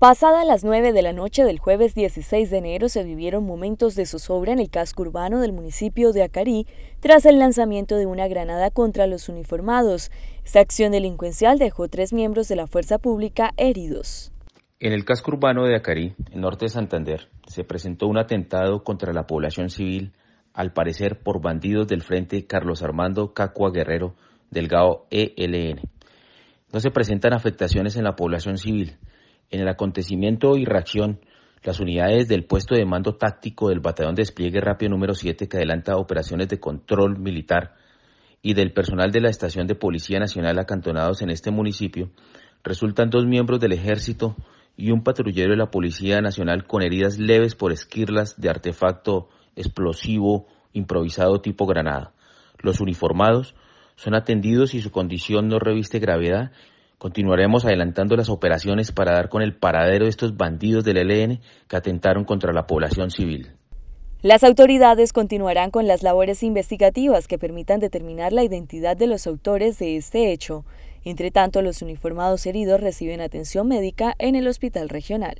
Pasada las 9 de la noche del jueves 16 de enero se vivieron momentos de zozobra en el casco urbano del municipio de Acarí tras el lanzamiento de una granada contra los uniformados. Esta acción delincuencial dejó tres miembros de la fuerza pública heridos. En el casco urbano de Acarí, el norte de Santander, se presentó un atentado contra la población civil, al parecer por bandidos del Frente Carlos Armando Cacua Guerrero, GAO ELN. No se presentan afectaciones en la población civil. En el acontecimiento y reacción, las unidades del puesto de mando táctico del Batallón de Despliegue Rápido número 7 que adelanta operaciones de control militar y del personal de la Estación de Policía Nacional acantonados en este municipio, resultan dos miembros del ejército y un patrullero de la Policía Nacional con heridas leves por esquirlas de artefacto explosivo improvisado tipo granada. Los uniformados son atendidos y su condición no reviste gravedad Continuaremos adelantando las operaciones para dar con el paradero de estos bandidos del ELN que atentaron contra la población civil. Las autoridades continuarán con las labores investigativas que permitan determinar la identidad de los autores de este hecho. Entre tanto, los uniformados heridos reciben atención médica en el hospital regional.